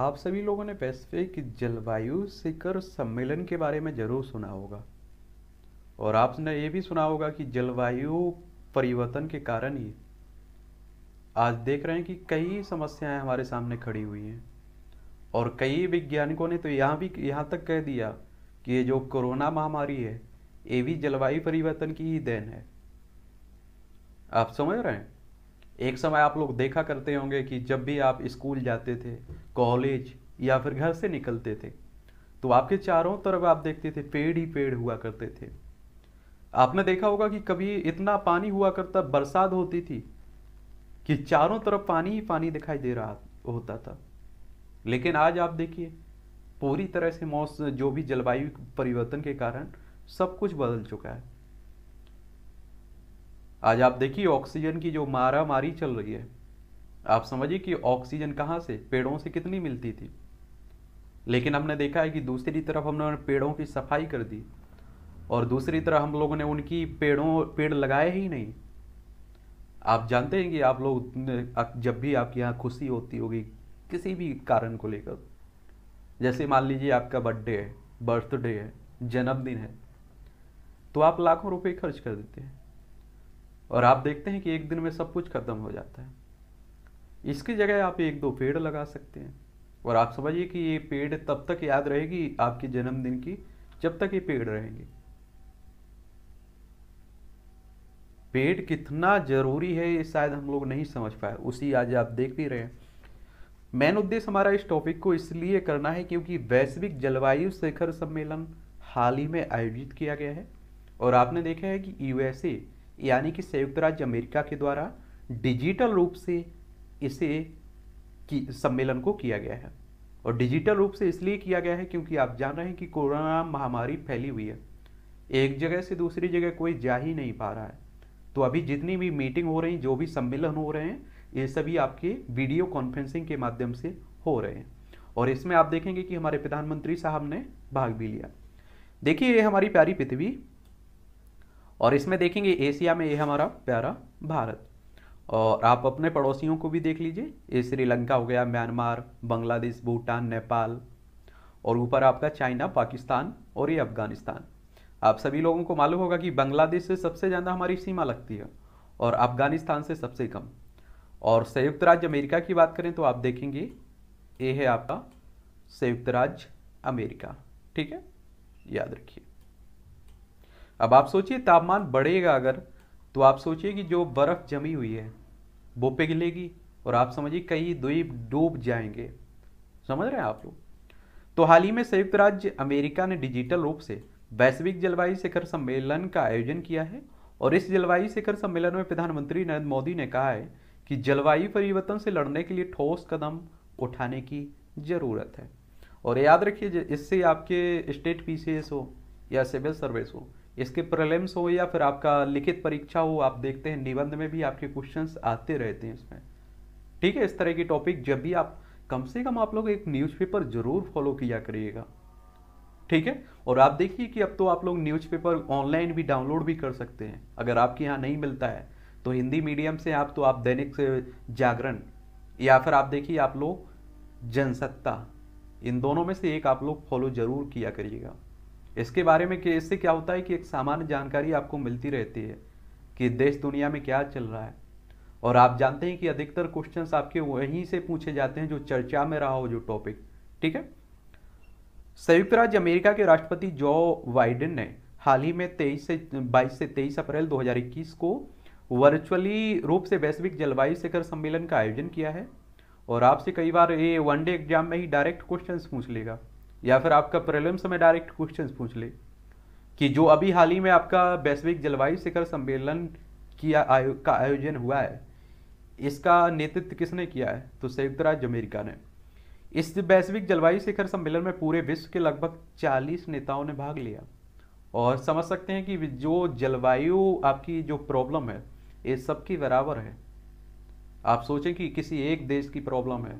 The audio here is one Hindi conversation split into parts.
आप सभी लोगों ने पैसिफिक जलवायु शिखर सम्मेलन के बारे में ज़रूर सुना होगा और आपने ये भी सुना होगा कि जलवायु परिवर्तन के कारण ही आज देख रहे हैं कि कई समस्याएं हमारे सामने खड़ी हुई हैं और कई वैज्ञानिकों ने तो यहाँ भी यहाँ तक कह दिया कि ये जो कोरोना महामारी है ये भी जलवायु परिवर्तन की ही देन है आप समझ रहे हैं एक समय आप लोग देखा करते होंगे कि जब भी आप स्कूल जाते थे कॉलेज या फिर घर से निकलते थे तो आपके चारों तरफ आप देखते थे पेड़ ही पेड़ हुआ करते थे आपने देखा होगा कि कभी इतना पानी हुआ करता बरसात होती थी कि चारों तरफ पानी ही पानी दिखाई दे रहा होता था लेकिन आज आप देखिए पूरी तरह से मौसम जो भी जलवायु परिवर्तन के कारण सब कुछ बदल चुका है आज आप देखिए ऑक्सीजन की जो मारा मारी चल रही है आप समझिए कि ऑक्सीजन कहाँ से पेड़ों से कितनी मिलती थी लेकिन हमने देखा है कि दूसरी तरफ हमने पेड़ों की सफाई कर दी और दूसरी तरफ हम लोगों ने उनकी पेड़ों पेड़ लगाए ही नहीं आप जानते हैं कि आप लोग जब भी आपके यहाँ खुशी होती होगी किसी भी कारण को लेकर जैसे मान लीजिए आपका बर्थडे है बर्थडे है जन्मदिन है तो आप लाखों रुपए खर्च कर देते हैं और आप देखते हैं कि एक दिन में सब कुछ ख़त्म हो जाता है इसकी जगह आप एक दो पेड़ लगा सकते हैं और आप समझिए कि ये पेड़ तब तक याद रहेगी आपके जन्मदिन की जब तक ये पेड़ रहेंगे पेड़ कितना ज़रूरी है ये शायद हम लोग नहीं समझ पाए उसी आज आप देख भी रहे हैं मेन उद्देश्य हमारा इस टॉपिक को इसलिए करना है क्योंकि वैश्विक जलवायु शिखर सम्मेलन हाल ही में आयोजित किया गया है और आपने देखा है कि यूएसए यानी कि संयुक्त राज्य अमेरिका के द्वारा डिजिटल रूप से इसे की सम्मेलन को किया गया है और डिजिटल रूप से इसलिए किया गया है क्योंकि आप जान रहे हैं कि कोरोना महामारी फैली हुई है एक जगह से दूसरी जगह कोई जा ही नहीं पा रहा है तो अभी जितनी भी मीटिंग हो रही जो भी सम्मेलन हो रहे हैं ये सभी आपके वीडियो कॉन्फ्रेंसिंग के माध्यम से हो रहे हैं और इसमें आप देखेंगे कि हमारे प्रधानमंत्री साहब ने भाग भी लिया देखिए ये हमारी प्यारी पृथ्वी और इसमें देखेंगे एशिया में ये हमारा प्यारा भारत और आप अपने पड़ोसियों को भी देख लीजिए ये श्रीलंका हो गया म्यांमार बांग्लादेश भूटान नेपाल और ऊपर आपका चाइना पाकिस्तान और ये अफगानिस्तान आप सभी लोगों को मालूम होगा कि बांग्लादेश से सबसे ज़्यादा हमारी सीमा लगती है और अफगानिस्तान से सबसे कम और संयुक्त राज्य अमेरिका की बात करें तो आप देखेंगे ये है आपका संयुक्त राज्य अमेरिका ठीक है याद रखिए अब आप सोचिए तापमान बढ़ेगा अगर तो आप सोचिए कि जो बर्फ़ जमी हुई है वो पिघलेगी और आप समझिए कई द्वीप डूब जाएंगे समझ रहे हैं आप लोग तो हाल ही में संयुक्त राज्य अमेरिका ने डिजिटल रूप से वैश्विक जलवायु शिखर सम्मेलन का आयोजन किया है और इस जलवायु शिखर सम्मेलन में प्रधानमंत्री नरेंद्र मोदी ने कहा है कि जलवायु परिवर्तन से लड़ने के लिए ठोस कदम उठाने की ज़रूरत है और याद रखिए इससे आपके स्टेट पीसीएस हो या सिविल सर्विस हो इसके प्रलम्स हो या फिर आपका लिखित परीक्षा हो आप देखते हैं निबंध में भी आपके क्वेश्चंस आते रहते हैं इसमें ठीक है इस तरह की टॉपिक जब भी आप कम से कम आप लोग एक न्यूज़पेपर जरूर फॉलो किया करिएगा ठीक है और आप देखिए कि अब तो आप लोग न्यूज़पेपर ऑनलाइन भी डाउनलोड भी कर सकते हैं अगर आपके यहाँ नहीं मिलता है तो हिंदी मीडियम से आप तो आप दैनिक से जागरण या फिर आप देखिए आप लोग जनसत्ता इन दोनों में से एक आप लोग फॉलो जरूर किया करिएगा इसके बारे में कि इससे क्या होता है कि एक सामान्य जानकारी आपको मिलती रहती है कि देश दुनिया में क्या चल रहा है और आप जानते हैं कि अधिकतर क्वेश्चंस आपके वहीं से पूछे जाते हैं जो चर्चा में रहा हो जो टॉपिक ठीक है संयुक्त राज्य अमेरिका के राष्ट्रपति जो बाइडेन ने हाल ही में 23 से 22 से 23 अप्रैल 2021 को वर्चुअली रूप से वैश्विक जलवायु शिखर सम्मेलन का आयोजन किया है और आपसे कई बार ये वनडे एग्जाम में ही डायरेक्ट क्वेश्चंस पूछ लेगा या फिर आपका प्रिलिम्स में डायरेक्ट क्वेश्चन पूछ ले कि जो अभी हाल ही में आपका वैश्विक जलवायु शिखर सम्मेलन किया आयो, का आयोजन हुआ है इसका नेतृत्व किसने किया है तो संयुक्त राज्य अमेरिका ने इस वैश्विक जलवायु शिखर सम्मेलन में पूरे विश्व के लगभग 40 नेताओं ने भाग लिया और समझ सकते हैं कि जो जलवायु आपकी जो प्रॉब्लम है ये सबकी बराबर है आप सोचें कि किसी एक देश की प्रॉब्लम है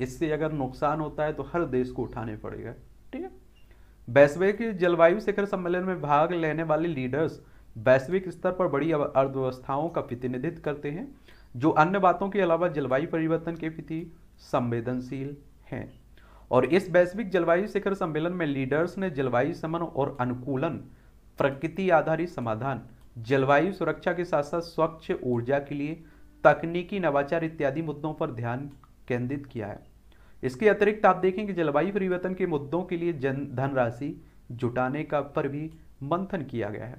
इससे अगर नुकसान होता है तो हर देश को उठाने पड़ेगा ठीक है वैश्विक जलवायु शिखर सम्मेलन में भाग लेने वाले लीडर्स वैश्विक स्तर पर बड़ी अर्थव्यवस्थाओं का प्रतिनिधित्व करते हैं जो अन्य बातों के अलावा जलवायु परिवर्तन के प्रति संवेदनशील हैं और इस वैश्विक जलवायु शिखर सम्मेलन में लीडर्स ने जलवायु समन और अनुकूलन प्रकृति आधारित समाधान जलवायु सुरक्षा के साथ साथ स्वच्छ ऊर्जा के लिए तकनीकी नवाचार इत्यादि मुद्दों पर ध्यान केंद्रित किया है इसके अतिरिक्त आप देखें कि जलवायु परिवर्तन के मुद्दों के लिए जन धनराशि जुटाने का पर भी मंथन किया गया है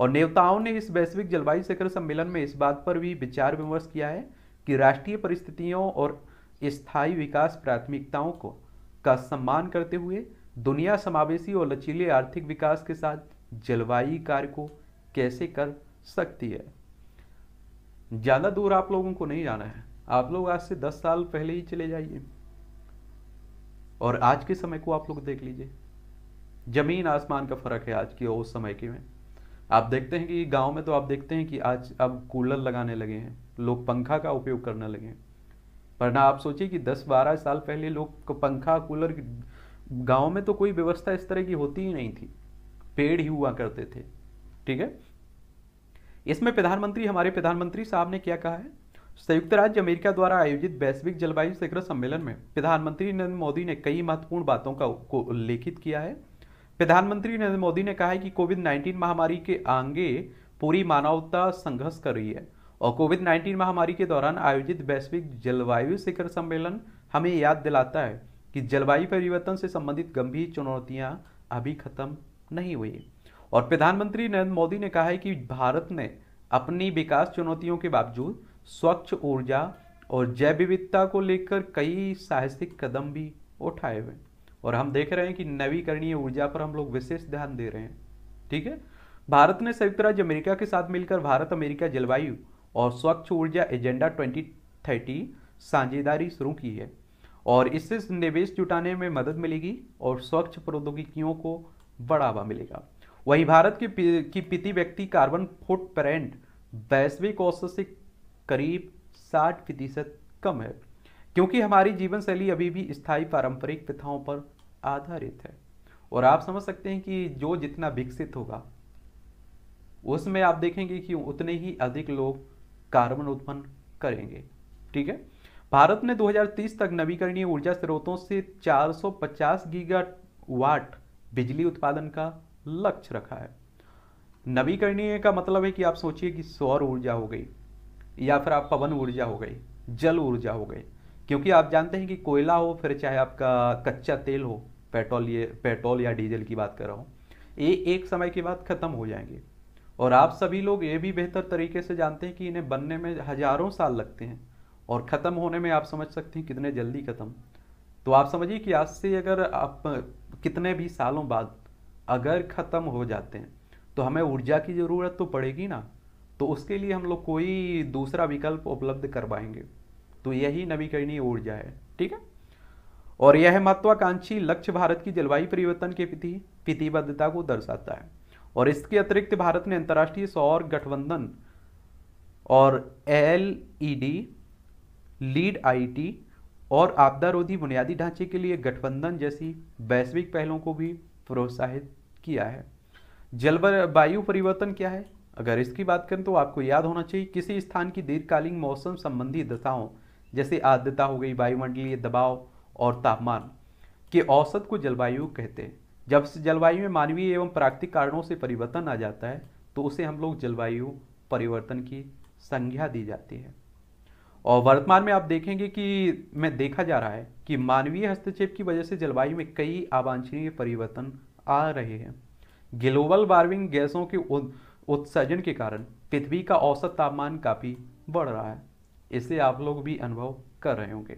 और नेताओं ने इस वैश्विक जलवायु शिखर सम्मेलन में इस बात पर भी विचार विमर्श किया है कि राष्ट्रीय परिस्थितियों और स्थायी विकास प्राथमिकताओं को का सम्मान करते हुए दुनिया समावेशी और लचीले आर्थिक विकास के साथ जलवायु कार्य को कैसे कर सकती है ज़्यादा दूर आप लोगों को नहीं जाना है आप लोग आज से 10 साल पहले ही चले जाइए और आज के समय को आप लोग देख लीजिए जमीन आसमान का फर्क है आज की और उस समय की में आप देखते हैं कि गांव में तो आप देखते हैं कि आज अब कूलर लगाने लगे हैं लोग पंखा का उपयोग करने लगे हैं वरना आप सोचिए कि 10-12 साल पहले लोग पंखा कूलर गांव में तो कोई व्यवस्था इस तरह की होती ही नहीं थी पेड़ ही हुआ करते थे ठीक है इसमें प्रधानमंत्री हमारे प्रधानमंत्री साहब ने क्या कहा है संयुक्त राज्य अमेरिका द्वारा आयोजित वैश्विक जलवायु शिखर सम्मेलन में प्रधानमंत्री नरेंद्र मोदी ने कई महत्वपूर्ण बातों का उल्लेखित किया है प्रधानमंत्री नरेंद्र मोदी ने कहा है कि कोविड नाइन्टीन महामारी के आगे पूरी मानवता संघर्ष कर रही है और कोविड नाइन्टीन महामारी के दौरान आयोजित वैश्विक जलवायु शिखर सम्मेलन हमें याद दिलाता है कि जलवायु परिवर्तन से संबंधित गंभीर चुनौतियां अभी खत्म नहीं हुई और प्रधानमंत्री नरेंद्र मोदी ने कहा है कि भारत ने अपनी विकास चुनौतियों के बावजूद स्वच्छ ऊर्जा और जैव विविधता को लेकर कई साहसिक कदम भी उठाए हुए और हम देख रहे हैं कि नवीकरणीय ऊर्जा पर हम लोग विशेष ध्यान दे रहे हैं ठीक है भारत ने संयुक्त राज्य अमेरिका के साथ मिलकर भारत अमेरिका जलवायु और स्वच्छ ऊर्जा एजेंडा 2030 साझेदारी शुरू की है और इससे निवेश जुटाने में मदद मिलेगी और स्वच्छ प्रौद्योगिकियों को बढ़ावा मिलेगा वहीं भारत की, की पिति व्यक्ति कार्बन फुटप्रिंट वैश्विक औसत से करीब साठ प्रतिशत कम है क्योंकि हमारी जीवन शैली अभी भी स्थायी पारंपरिक प्रथाओं पर आधारित है और आप समझ सकते हैं कि जो जितना विकसित होगा उसमें आप देखेंगे कि उतने ही अधिक लोग कार्बन उत्पन्न करेंगे ठीक है भारत ने 2030 तक नवीकरणीय ऊर्जा स्रोतों से 450 गीगा वाट बिजली उत्पादन का लक्ष्य रखा है नवीकरणीय का मतलब है कि आप सोचिए कि सौर ऊर्जा हो गई या फिर आप पवन ऊर्जा हो गई जल ऊर्जा हो गई क्योंकि आप जानते हैं कि कोयला हो फिर चाहे आपका कच्चा तेल हो पेट्रोल ये पेट्रोल या डीजल की बात कर रहा हूँ ये एक समय के बाद ख़त्म हो जाएंगे और आप सभी लोग ये भी बेहतर तरीके से जानते हैं कि इन्हें बनने में हज़ारों साल लगते हैं और ख़त्म होने में आप समझ सकते हैं कितने जल्दी ख़त्म तो आप समझिए कि आज से अगर आप कितने भी सालों बाद अगर ख़त्म हो जाते हैं तो हमें ऊर्जा की ज़रूरत तो पड़ेगी ना तो उसके लिए हम लोग कोई दूसरा विकल्प उपलब्ध करवाएंगे तो यही नवीकरणीय ऊर्जा है ठीक है और यह महत्वाकांक्षी लक्ष्य भारत की जलवायु परिवर्तन के प्रति प्रतिबद्धता को दर्शाता है और इसके अतिरिक्त भारत ने अंतर्राष्ट्रीय सौर गठबंधन और एल लीड आई और आपदारोधी बुनियादी ढांचे के लिए गठबंधन जैसी वैश्विक पहलों को भी प्रोत्साहित किया है जलवायु परिवर्तन क्या है अगर इसकी बात करें तो आपको याद होना चाहिए किसी स्थान की दीर्घकालीन मौसम संबंधी दशाओं जैसे आर्द्रता हो गई वायुमंडलीय दबाव और तापमान के औसत को जलवायु कहते हैं जब से जलवायु में मानवीय एवं प्राकृतिक कारणों से परिवर्तन आ जाता है तो उसे हम लोग जलवायु परिवर्तन की संज्ञा दी जाती है और वर्तमान में आप देखेंगे कि मैं देखा जा रहा है कि मानवीय हस्तक्षेप की वजह से जलवायु में कई आवांछनीय परिवर्तन आ रहे हैं ग्लोबल वार्मिंग गैसों के उत्सर्जन के कारण पृथ्वी का औसत तापमान काफ़ी बढ़ रहा है इसे आप लोग भी अनुभव कर रहे होंगे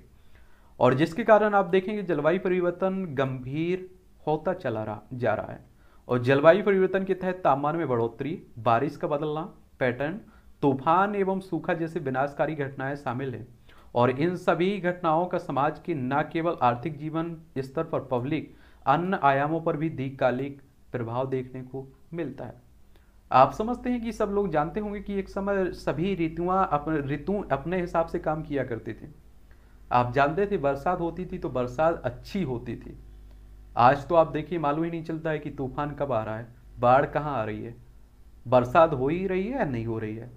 और जिसके कारण आप देखेंगे जलवायु परिवर्तन गंभीर होता चला रहा जा रहा है और जलवायु परिवर्तन के तहत तापमान में बढ़ोतरी बारिश का बदलना पैटर्न तूफान एवं सूखा जैसे विनाशकारी घटनाएं शामिल हैं और इन सभी घटनाओं का समाज के न केवल आर्थिक जीवन स्तर पर पब्लिक अन्य आयामों पर भी दीर्घकालिक प्रभाव देखने को मिलता है आप समझते हैं कि सब लोग जानते होंगे कि एक समय सभी ऋतुआ अपने ऋतु अपने हिसाब से काम किया करते थे आप जानते थे बरसात होती थी तो बरसात अच्छी होती थी आज तो आप देखिए मालूम ही नहीं चलता है कि तूफान कब आ रहा है बाढ़ कहाँ आ रही है बरसात हो ही रही है या नहीं हो रही है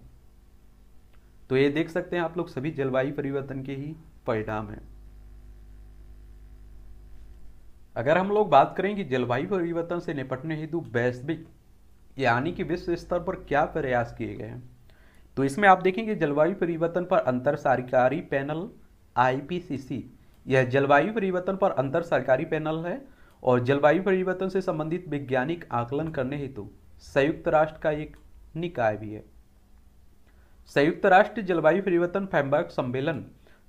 तो ये देख सकते हैं आप लोग सभी जलवायु परिवर्तन के ही परिणाम हैं अगर हम लोग बात करें कि जलवायु परिवर्तन से निपटने हेतु वैश्विक यानी कि विश्व स्तर पर क्या प्रयास किए गए हैं तो इसमें आप देखेंगे जलवायु परिवर्तन पर अंतर सरकारी पैनल आईपीसीसी यह जलवायु परिवर्तन पर अंतर सरकारी पैनल है और जलवायु परिवर्तन से संबंधित वैज्ञानिक आकलन करने हेतु संयुक्त राष्ट्र का एक निकाय भी है संयुक्त राष्ट्र जलवायु परिवर्तन फैमबर्ग सम्मेलन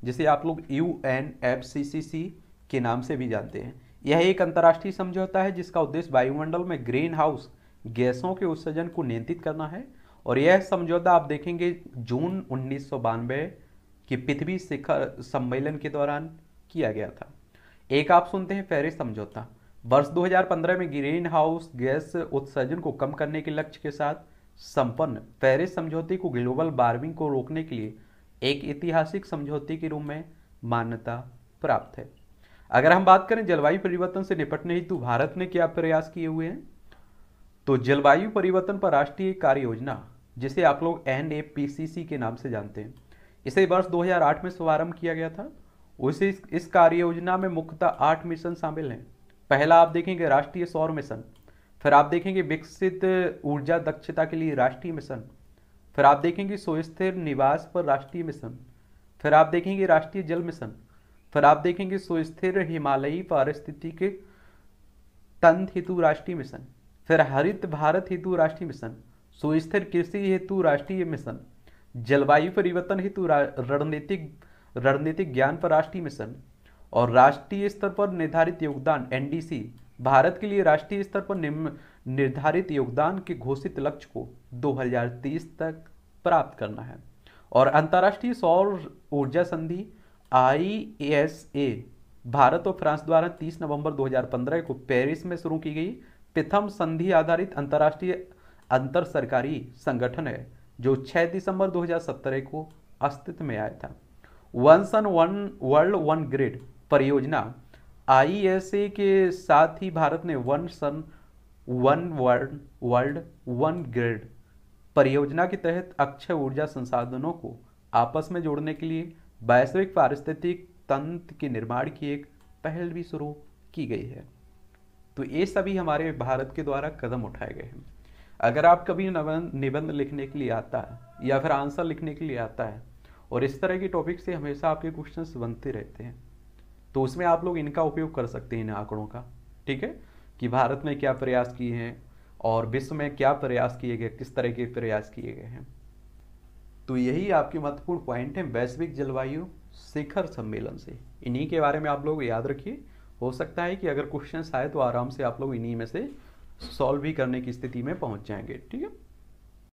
जिसे आप लोग U N F C C C के नाम से भी जानते हैं यह एक अंतर्राष्ट्रीय समझौता है जिसका उद्देश्य वायुमंडल में ग्रीन हाउस गैसों के उत्सर्जन को नियंत्रित करना है और यह समझौता आप देखेंगे जून उन्नीस के पृथ्वी शिखर सम्मेलन के दौरान किया गया था एक आप सुनते हैं फेरिस समझौता वर्ष 2015 में ग्रीन हाउस गैस उत्सर्जन को कम करने के लक्ष्य के साथ संपन्न पेरिस समझौते को ग्लोबल वार्मिंग को रोकने के लिए एक ऐतिहासिक समझौते के रूप में मान्यता प्राप्त है अगर हम बात करें जलवायु परिवर्तन से निपटने हेतु भारत ने क्या प्रयास किए हुए हैं तो जलवायु परिवर्तन पर राष्ट्रीय कार्य योजना जिसे आप लोग N A P C C के नाम से जानते हैं इसे वर्ष 2008 में शुभारंभ किया गया था उसे इस, इस कार्य योजना में मुख्यतः आठ मिशन शामिल हैं पहला आप देखेंगे राष्ट्रीय सौर मिशन फिर आप देखेंगे विकसित ऊर्जा दक्षता के लिए राष्ट्रीय मिशन फिर आप देखेंगे सुस्थिर निवास पर राष्ट्रीय मिशन फिर आप देखेंगे राष्ट्रीय जल मिशन फिर आप देखेंगे सुस्थिर हिमालयी पारिस्थितिक तंत्र हेतु राष्ट्रीय मिशन फिर हरित भारत हेतु राष्ट्रीय मिशन सुस्थिर कृषि हेतु राष्ट्रीय मिशन जलवायु परिवर्तन हेतु रणनीतिक रणनीतिक ज्ञान पर राष्ट्रीय मिशन और राष्ट्रीय स्तर पर निर्धारित योगदान एनडीसी भारत के लिए राष्ट्रीय स्तर पर निर्धारित योगदान के घोषित लक्ष्य को 2030 तक प्राप्त करना है और अंतर्राष्ट्रीय सौर ऊर्जा संधि आई भारत और फ्रांस द्वारा 30 नवंबर 2015 को पेरिस में शुरू की गई प्रथम संधि आधारित अंतर्राष्ट्रीय अंतर सरकारी संगठन है जो 6 दिसंबर 2017 को अस्तित्व में आया था one sun one world one grid परियोजना आई के साथ ही भारत ने one sun one world world one grid परियोजना के तहत अक्षय ऊर्जा संसाधनों को आपस में जोड़ने के लिए वैश्विक पारिस्थितिक तंत्र के निर्माण की एक पहल भी शुरू की गई है तो ये सभी हमारे भारत के द्वारा कदम उठाए गए हैं अगर आप कभी निबंध लिखने के लिए आता है या फिर आंसर लिखने के लिए आता है और इस तरह के टॉपिक से हमेशा आपके क्वेश्चंस बनते रहते हैं तो उसमें आप लोग इनका उपयोग कर सकते हैं इन आंकड़ों का ठीक है कि भारत में क्या प्रयास किए हैं और विश्व में क्या प्रयास किए गए किस तरह के प्रयास किए गए हैं तो यही आपके महत्वपूर्ण पॉइंट हैं वैश्विक जलवायु शिखर सम्मेलन से इन्हीं के बारे में आप लोग याद रखिए हो सकता है कि अगर क्वेश्चन आए तो आराम से आप लोग इन्हीं में से सॉल्व भी करने की स्थिति में पहुंच जाएंगे ठीक है